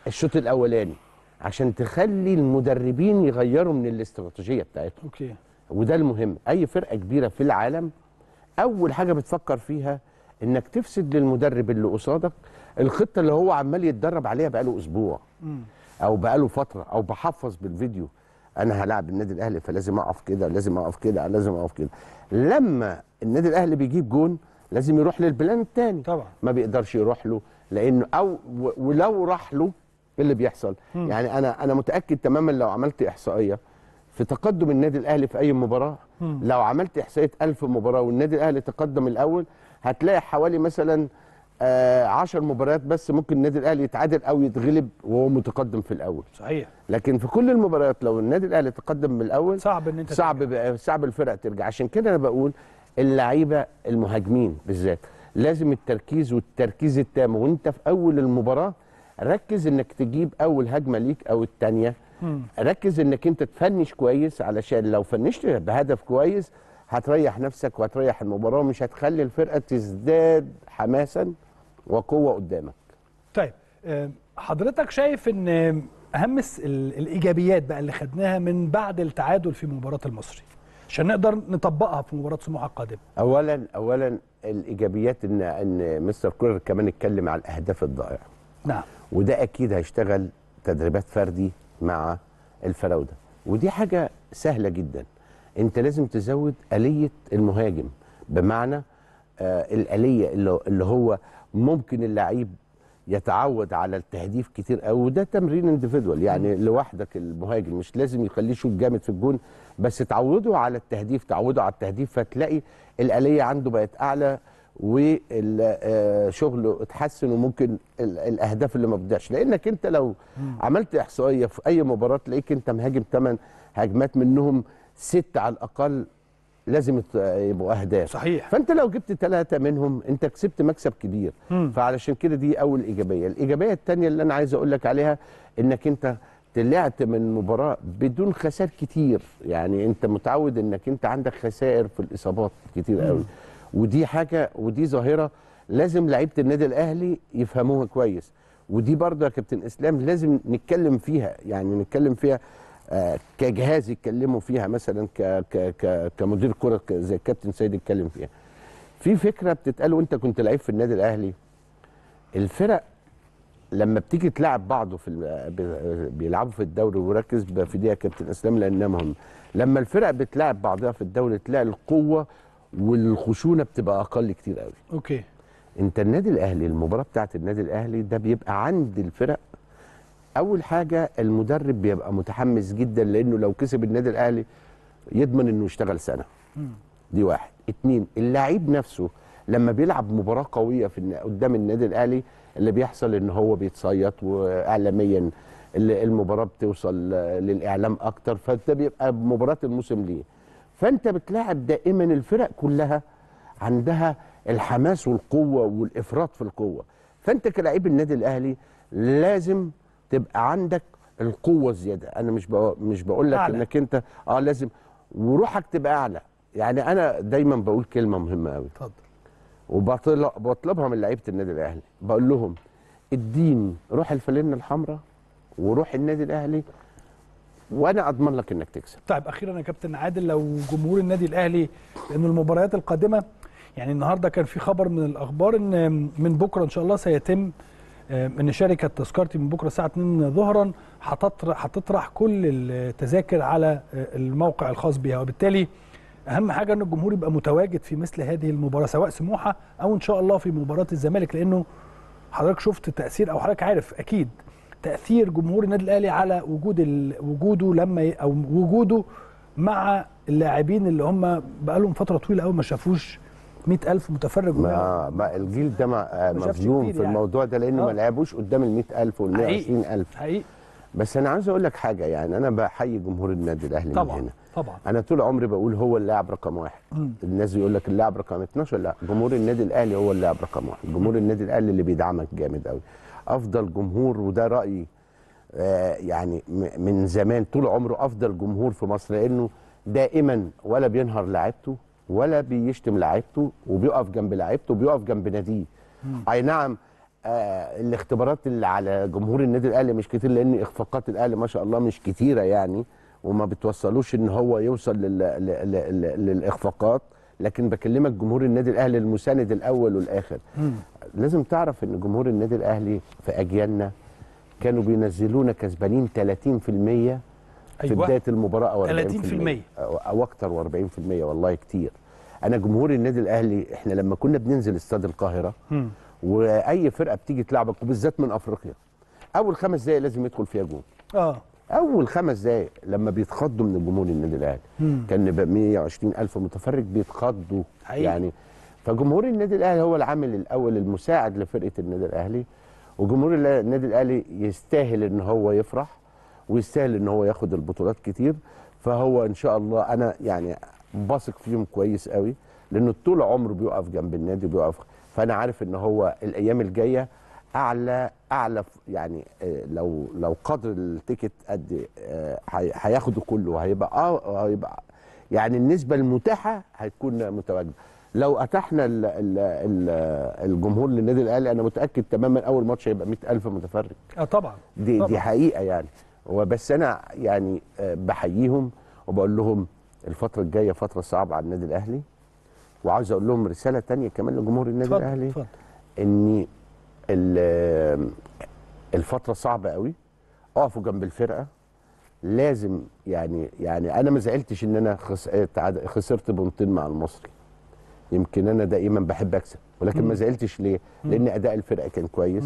الشوط الاولاني عشان تخلي المدربين يغيروا من الاستراتيجيه بتاعتهم اوكي وده المهم اي فرقه كبيره في العالم اول حاجه بتفكر فيها انك تفسد للمدرب اللي قصادك الخطه اللي هو عمال يتدرب عليها بقاله اسبوع او بقاله فتره او بحفظ بالفيديو انا هلاعب النادي الاهلي فلازم اقف كده لازم اقف كده لازم اقف كده لما النادي الاهلي بيجيب جون لازم يروح للبلان الثاني طبعا ما بيقدرش يروح له لانه او ولو راح له ايه اللي بيحصل م. يعني انا انا متاكد تماما لو عملت احصائيه في تقدم النادي الاهلي في اي مباراه م. لو عملت احصائيه 1000 مباراه والنادي الاهلي تقدم الاول هتلاقي حوالي مثلا 10 آه، مباريات بس ممكن النادي الاهلي يتعادل او يتغلب وهو متقدم في الاول صحيح لكن في كل المباريات لو النادي الاهلي تقدم من الاول صعب ان انت صعب ترجع. صعب الفرق ترجع عشان كده انا بقول اللعيبه المهاجمين بالذات لازم التركيز والتركيز التام وانت في اول المباراه ركز انك تجيب اول هجمه ليك او الثانيه ركز انك انت تفنش كويس علشان لو فنشت بهدف كويس هتريح نفسك وهتريح المباراه ومش هتخلي الفرقه تزداد حماسا وقوه قدامك طيب حضرتك شايف ان اهم الايجابيات بقى اللي خدناها من بعد التعادل في مباراه المصري عشان نقدر نطبقها في مباراه سموحه القادمه اولا اولا الايجابيات ان ان مستر كولر كمان اتكلم على الاهداف الضائعه نعم وده اكيد هيشتغل تدريبات فردي مع الفراوده ودي حاجه سهله جدا انت لازم تزود اليه المهاجم بمعنى آه الاليه اللي, اللي هو ممكن اللعيب يتعود على التهديف كتير قوي وده تمرين انديفيدوال يعني لوحدك المهاجم مش لازم يخليه يشوط جامد في الجون بس تعوده على التهديف تعوده على التهديف فتلاقي الآلية عنده بقت أعلى وشغله آه، اتحسن وممكن الاهداف اللي ما بتضيعش لانك انت لو عملت احصائيه في اي مباراه تلاقيك انت مهاجم 8 هجمات منهم ست على الاقل لازم يبقوا اهداف صحيح فانت لو جبت ثلاثه منهم انت كسبت مكسب كبير مم. فعلشان كده دي اول ايجابيه الايجابيه الثانيه اللي انا عايز اقول لك عليها انك انت طلعت من مباراه بدون خسائر كتير يعني انت متعود انك انت عندك خسائر في الاصابات كتير قوي ودي حاجه ودي ظاهره لازم لعيبه النادي الاهلي يفهموها كويس ودي برضه يا كابتن اسلام لازم نتكلم فيها يعني نتكلم فيها كجهاز يتكلموا فيها مثلا ك ك كمدير كره زي الكابتن سيد يتكلم فيها في فكره بتتقال وانت كنت لعيب في النادي الاهلي الفرق لما بتيجي تلعب بعضه في بيلعبوا في الدوري وركز في دي يا كابتن اسلام لانها مهمه لما الفرق بتلعب بعضها في الدوري تلاقي القوه والخشونه بتبقى اقل كتير قوي اوكي انت النادي الاهلي المباراه بتاعه النادي الاهلي ده بيبقى عند الفرق اول حاجه المدرب بيبقى متحمس جدا لانه لو كسب النادي الاهلي يضمن انه يشتغل سنه دي واحد اتنين اللاعب نفسه لما بيلعب مباراه قويه في قدام النادي الاهلي اللي بيحصل ان هو بيتصيط واعلاميا المباراه بتوصل للاعلام اكتر فده بيبقى مباراه الموسم ليه فانت بتلاعب دائما الفرق كلها عندها الحماس والقوه والافراط في القوه فانت كلاعب النادي الاهلي لازم تبقى عندك القوه الزياده انا مش بقو... مش بقول لك انك انت اه لازم وروحك تبقى اعلى يعني انا دايما بقول كلمه مهمه قوي اتفضل وبطلبها من لعيبه النادي الاهلي بقول لهم الدين روح الفلين الحمراء وروح النادي الاهلي وانا اضمن لك انك تكسب طيب اخيرا يا كابتن عادل لو جمهور النادي الاهلي لان المباريات القادمه يعني النهارده كان في خبر من الاخبار ان من بكره ان شاء الله سيتم آه، ان شركه تذكرتي من بكره الساعه 2 ظهرا هتطرح كل التذاكر على آه، الموقع الخاص بها وبالتالي اهم حاجه ان الجمهور يبقى متواجد في مثل هذه المباراه سواء سموحه او ان شاء الله في مباراه الزمالك لانه حضرتك شفت تاثير او حضرتك عارف اكيد تاثير جمهور النادي الاهلي على وجود ال... وجوده لما او وجوده مع اللاعبين اللي هم بقالهم فتره طويله قوي ما شافوش 100000 متفرج ما, ما الجيل ده آه، مظلوم في يعني. الموضوع ده لانه آه. ما لعبوش قدام ال 100000 وال 120000 حقيقي بس انا عايز اقول لك حاجه يعني انا بحيي جمهور النادي الاهلي طبعا من هنا طبعا انا طول عمري بقول هو اللاعب رقم واحد م. الناس يقول لك اللاعب رقم 12 لا جمهور النادي الاهلي هو اللاعب رقم واحد جمهور النادي الاهلي اللي بيدعمك جامد قوي افضل جمهور وده رايي آه يعني من زمان طول عمره افضل جمهور في مصر لانه دائما ولا بينهار لعيبته ولا بيشتم لعيبته وبيقف جنب لعيبته وبيقف جنب ناديه اي نعم آه الاختبارات اللي على جمهور النادي الاهلي مش كتير لان اخفاقات الاهلي ما شاء الله مش كتيره يعني وما بتوصلوش ان هو يوصل للاخفاقات لكن بكلمك جمهور النادي الاهلي المساند الاول والاخر مم. لازم تعرف ان جمهور النادي الاهلي في اجيالنا كانوا بينزلونا كسبانين 30% في أيوة. بدايه المباراه او 30% او اكتر و40% والله كتير انا جمهور النادي الاهلي احنا لما كنا بننزل استاد القاهره واي فرقه بتيجي تلعبك وبالذات من افريقيا اول خمس دقائق لازم يدخل فيها جون اه اول خمس دقائق لما بيتخضوا من جمهور النادي الاهلي كان 120 الف متفرج بيتخضوا يعني فجمهور النادي الاهلي هو العامل الاول المساعد لفرقه النادي الاهلي وجمهور النادي الاهلي يستاهل ان هو يفرح ويستاهل ان هو ياخد البطولات كتير فهو ان شاء الله انا يعني بثق فيهم كويس قوي لانه طول عمره بيقف جنب النادي بيقف فانا عارف ان هو الايام الجايه اعلى اعلى يعني آه، لو لو قدر التيكت قد آه، هياخده كله هيبقى اه هيبقى يعني النسبه المتاحه هتكون متواجده لو اتحنا الجمهور للنادي الاهلي انا متاكد تماما اول ماتش هيبقى 100000 متفرج اه طبعا دي طبعًا. دي حقيقه يعني وبس انا يعني آه، بحييهم وبقول لهم الفتره الجايه فتره صعبه على النادي الاهلي وعاوز اقول لهم رساله تانية كمان لجمهور النادي فضل الاهلي فضل. ان الفتره صعبه قوي اقفوا جنب الفرقه لازم يعني يعني انا ما زعلتش ان انا خسرت بنتين مع المصري يمكن انا دائما بحب اكسب ولكن ما زعلتش ليه؟ لان اداء الفرقه كان كويس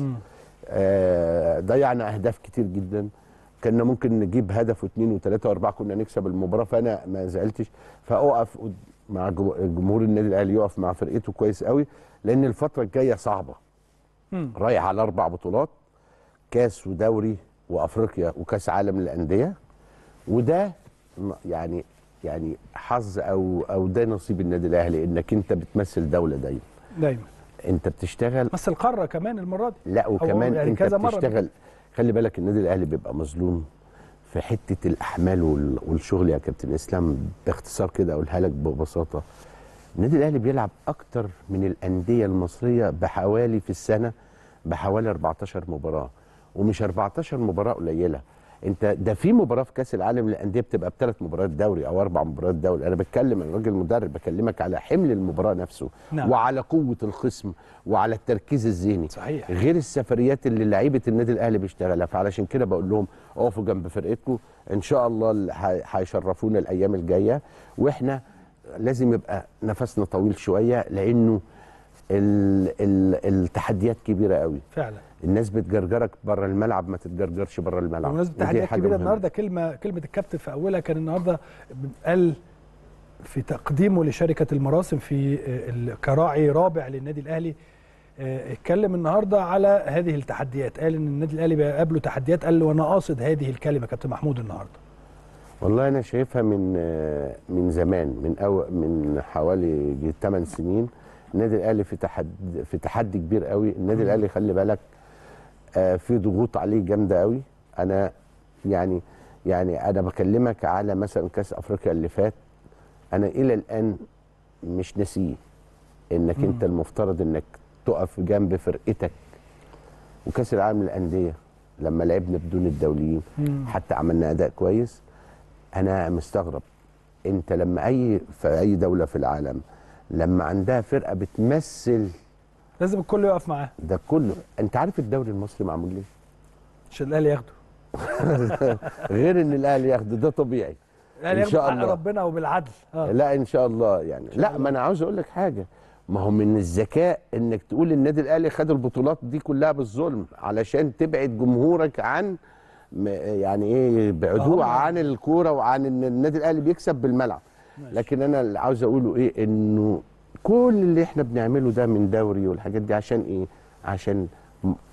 آه ضيعنا اهداف كتير جدا كنا ممكن نجيب هدف واثنين وثلاثه واربعه كنا نكسب المباراه فانا ما زعلتش فاقف مع جمهور النادي الاهلي يقف مع فرقته كويس قوي لان الفتره الجايه صعبه رايح على اربع بطولات كاس ودوري وافريقيا وكاس عالم للانديه وده يعني يعني حظ او او ده نصيب النادي الاهلي انك انت بتمثل دوله دايما دايما انت بتشتغل بس القاره كمان المره دي لا وكمان يعني انت بتشتغل خلي بالك النادي الاهلي بيبقى مظلوم في حته الاحمال والشغل يا كابتن اسلام باختصار كده اقولها لك ببساطه النادي الاهلي بيلعب اكتر من الانديه المصريه بحوالي في السنه بحوالي 14 مباراه ومش 14 مباراه قليله انت ده في مباراه في كاس العالم للانديه بتبقى بثلاث مباريات دوري او اربع مباريات دوري انا بتكلم انا راجل مدرب بكلمك على حمل المباراه نفسه نعم. وعلى قوه الخصم وعلى التركيز الذهني صحيح غير السفريات اللي لعيبه النادي الاهلي بيشتغلها فعلشان كده بقول لهم اقفوا جنب فرقتكم ان شاء الله هيشرفونا الايام الجايه واحنا لازم يبقى نفسنا طويل شويه لانه التحديات كبيره قوي فعلا الناس بتجرجرك بره الملعب ما تتجرجرش بره الملعب الناس التحديات كبيره النهارده كلمه كلمه الكابتن في اولها كان النهارده قال في تقديمه لشركه المراسم في آه، كراعي رابع للنادي الاهلي آه، اتكلم النهارده على هذه التحديات قال ان النادي الاهلي بيقابله تحديات قال وانا قاصد هذه الكلمه كابتن محمود النهارده والله انا شايفها من آه، من زمان من أو من حوالي 8 سنين النادي الاهلي في تحدي في تحدي كبير قوي النادي الاهلي خلي بالك آه، في ضغوط عليه جامده قوي انا يعني يعني انا بكلمك على مثلا كاس افريقيا اللي فات انا الى الان مش ناسيه انك مم. انت المفترض انك تقف جنب فرقتك وكاس العالم للانديه لما لعبنا بدون الدوليين مم. حتى عملنا اداء كويس انا مستغرب انت لما اي في اي دوله في العالم لما عندها فرقه بتمثل لازم الكل يقف معاها ده كله انت عارف الدوري المصري معمول ليه؟ عشان الاهلي ياخده غير ان الاهلي ياخده ده طبيعي الاهلي ياخده بحق ربنا وبالعدل آه. لا ان شاء الله يعني شاء لا الله. ما انا عاوز اقول لك حاجه ما هو من الذكاء انك تقول النادي الاهلي خد البطولات دي كلها بالظلم علشان تبعد جمهورك عن يعني ايه بعدوه آه. عن الكوره وعن ان النادي الاهلي بيكسب بالملعب لكن انا اللي عاوز اقوله ايه انه كل اللي احنا بنعمله ده من دوري والحاجات دي عشان ايه عشان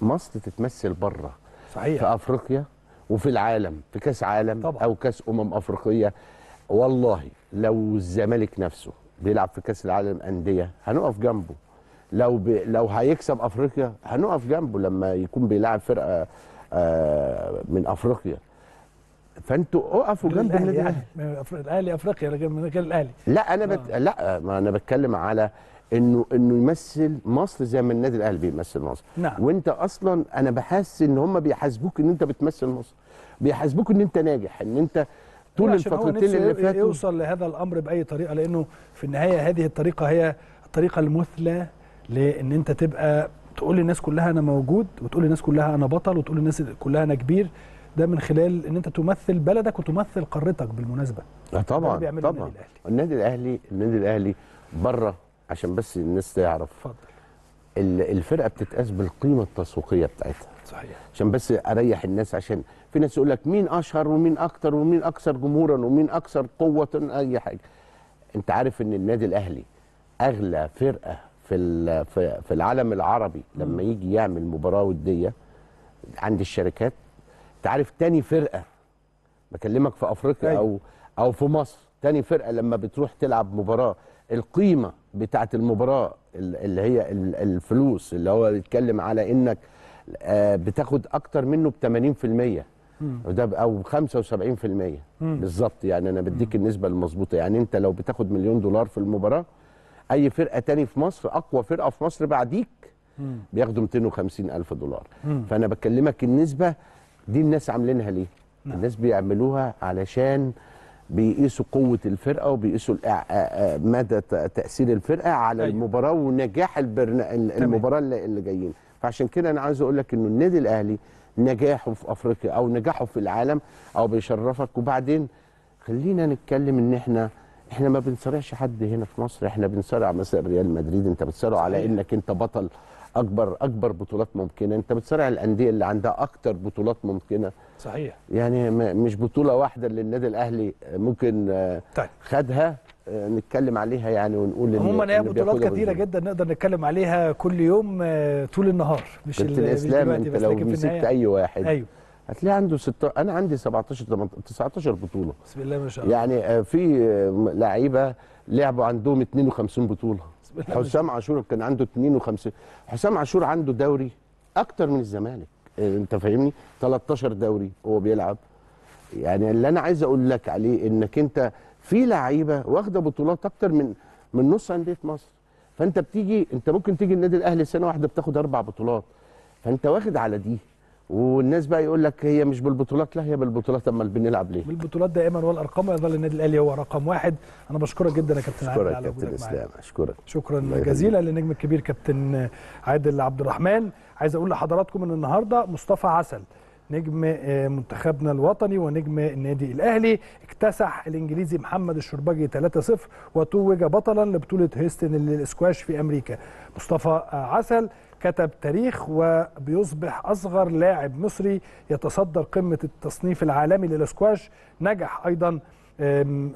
مصر تتمثل بره صحيح في افريقيا وفي العالم في كاس عالم طبعا. او كاس امم افريقيه والله لو الزمالك نفسه بيلعب في كاس العالم انديه هنقف جنبه لو ب... لو هيكسب افريقيا هنقف جنبه لما يكون بيلاعب فرقه آه، من افريقيا فانتوا اقفوا جنب النادي يعني. الاهلي الاهلي افريقيا لكن كان الاهلي لا انا بت... آه. لا ما انا بتكلم على انه انه يمثل مصر زي ما النادي الاهلي بيمثل مصر نعم. وانت اصلا انا بحس ان هم بيحاسبوك ان انت بتمثل مصر بيحاسبوك ان انت ناجح ان انت طول الفترتين اللي فاتوا يوصل لهذا الامر باي طريقه لانه في النهايه هذه الطريقه هي الطريقه المثلى لان انت تبقى تقول للناس كلها انا موجود وتقول للناس كلها انا بطل وتقول للناس كلها انا كبير ده من خلال ان انت تمثل بلدك وتمثل قارتك بالمناسبه آه، طبعا طبعا النادي الاهلي النادي الاهلي بره عشان بس الناس تعرف اتفضل الفرقه بتتقاس بالقيمه التسويقيه بتاعتها صحيح عشان بس اريح الناس عشان في ناس يقول لك مين اشهر ومين اكتر ومين اكثر جمهورا ومين اكثر قوه اي حاجه انت عارف ان النادي الاهلي اغلى فرقه في في العالم العربي لما يجي يعمل مباراه وديه عند الشركات انت عارف تاني فرقه بكلمك في افريقيا أيوة. او او في مصر تاني فرقه لما بتروح تلعب مباراه القيمه بتاعه المباراه اللي هي الفلوس اللي هو بيتكلم على انك آه، بتاخد اكتر منه ب 80% وده او 75% بالظبط يعني انا بديك النسبه المظبوطه يعني انت لو بتاخد مليون دولار في المباراه اي فرقه تاني في مصر اقوى فرقه في مصر بعديك بياخدوا 250 الف دولار فانا بكلمك النسبه دي الناس عاملينها ليه؟ نعم. الناس بيعملوها علشان بيقيسوا قوة الفرقة وبيقيسوا آه، آه، مدى تأثير الفرقة على أيوة. المباراة ونجاح البرنا... المباراة اللي جايين فعشان كده أنا عايز أقول لك إنه النادي الأهلي نجاحه في أفريقيا أو نجاحه في العالم أو بيشرفك وبعدين خلينا نتكلم إن إحنا إحنا ما بنصارعش حد هنا في مصر إحنا بنصارع مثلا ريال مدريد أنت بتصارع على إنك أنت بطل اكبر اكبر بطولات ممكنه انت بتصارع الانديه اللي عندها اكتر بطولات ممكنه صحيح يعني مش بطوله واحده اللي النادي الاهلي ممكن آه، طيب. خدها آه، نتكلم عليها يعني ونقول ان هم بطولات كتيره جدا نقدر نتكلم عليها كل يوم آه، طول النهار مش الاسلام انت لو مسكت اي واحد ايوه هتلاقي عنده ست... انا عندي 17 19 بطوله بسم الله ما شاء الله يعني في لعيبه لعبوا عندهم 52 بطوله حسام عاشور كان عنده 52 حسام عاشور عنده دوري اكتر من الزمالك آه، انت فاهمني 13 دوري هو بيلعب يعني اللي انا عايز اقول لك عليه انك انت في لعيبه واخده بطولات اكتر من من نص انديه مصر فانت بتيجي انت ممكن تيجي النادي الاهلي سنه واحده بتاخد اربع بطولات فانت واخد على دي والناس بقى يقول لك هي مش بالبطولات لا هي بالبطولات اما بنلعب ليه بالبطولات دائما والارقام يظل النادي الاهلي هو رقم واحد انا بشكرك جدا يا كابتن عادل شكرا كابتن اسلام اشكرك شكرا جزيلا للنجم الكبير كابتن عادل عبد الرحمن عايز اقول لحضراتكم ان النهارده مصطفى عسل نجم آه، منتخبنا الوطني ونجم النادي الاهلي اكتسح الانجليزي محمد الشربجي 3-0 وتوج بطلا لبطوله هيستن للاسكواش في امريكا مصطفى آه، عسل كتب تاريخ وبيصبح أصغر لاعب مصري يتصدر قمة التصنيف العالمي للاسكواش نجح أيضا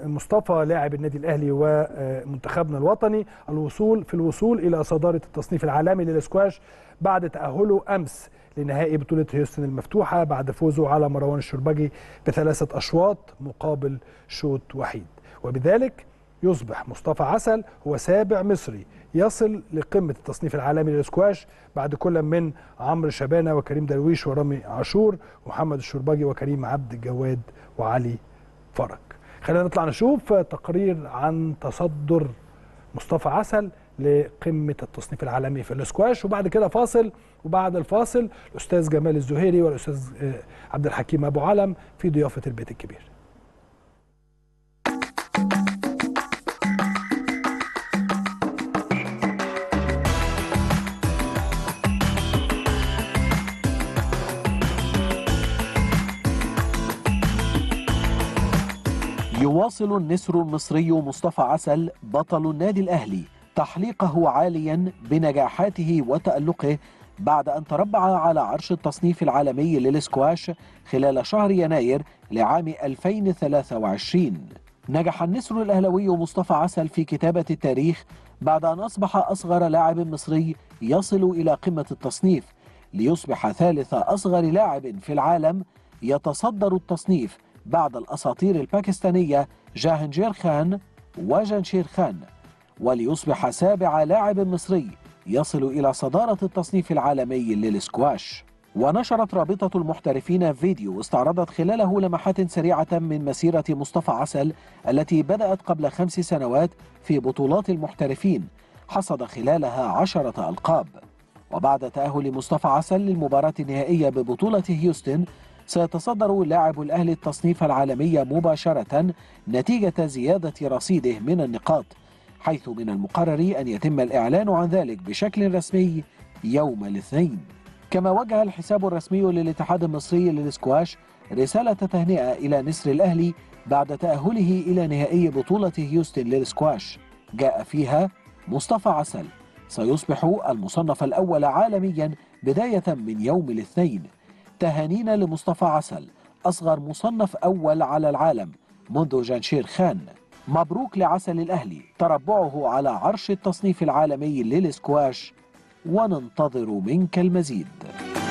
مصطفى لاعب النادي الاهلي ومنتخبنا الوطني الوصول في الوصول الى صداره التصنيف العالمي للاسكواش بعد تاهله امس لنهائي بطوله هيوستن المفتوحه بعد فوزه على مروان الشربجي بثلاثه اشواط مقابل شوط وحيد وبذلك يصبح مصطفى عسل هو سابع مصري يصل لقمة التصنيف العالمي للسكواش بعد كل من عمرو شبانة وكريم درويش ورامي عاشور ومحمد الشرباجي وكريم عبد الجواد وعلي فرج خلينا نطلع نشوف تقرير عن تصدر مصطفى عسل لقمة التصنيف العالمي في الاسكواش وبعد كده فاصل وبعد الفاصل الأستاذ جمال الزهيري والأستاذ آه، عبد الحكيم أبو علم في ضيافة البيت الكبير يواصل النسر المصري مصطفى عسل بطل النادي الأهلي تحليقه عاليا بنجاحاته وتألقه بعد أن تربع على عرش التصنيف العالمي للسكواش خلال شهر يناير لعام 2023 نجح النسر الأهلوي مصطفى عسل في كتابة التاريخ بعد أن أصبح أصغر لاعب مصري يصل إلى قمة التصنيف ليصبح ثالث أصغر لاعب في العالم يتصدر التصنيف بعد الأساطير الباكستانية جاهنجير خان وجنشير خان وليصبح سابع لاعب مصري يصل إلى صدارة التصنيف العالمي للسكواش ونشرت رابطة المحترفين فيديو استعرضت خلاله لمحات سريعة من مسيرة مصطفى عسل التي بدأت قبل خمس سنوات في بطولات المحترفين حصد خلالها عشرة ألقاب وبعد تأهل مصطفى عسل للمباراة النهائية ببطولة هيوستن سيتصدر لاعب الأهلي التصنيف العالمي مباشرة نتيجة زيادة رصيده من النقاط حيث من المقرر أن يتم الإعلان عن ذلك بشكل رسمي يوم الاثنين كما وجه الحساب الرسمي للاتحاد المصري للسكواش رسالة تهنئة إلى نسر الأهلي بعد تأهله إلى نهائي بطولة هيوستن للسكواش جاء فيها مصطفى عسل سيصبح المصنف الأول عالميا بداية من يوم الاثنين تهانينا لمصطفى عسل أصغر مصنف أول على العالم منذ جانشير خان مبروك لعسل الأهلي تربعه على عرش التصنيف العالمي للسكواش وننتظر منك المزيد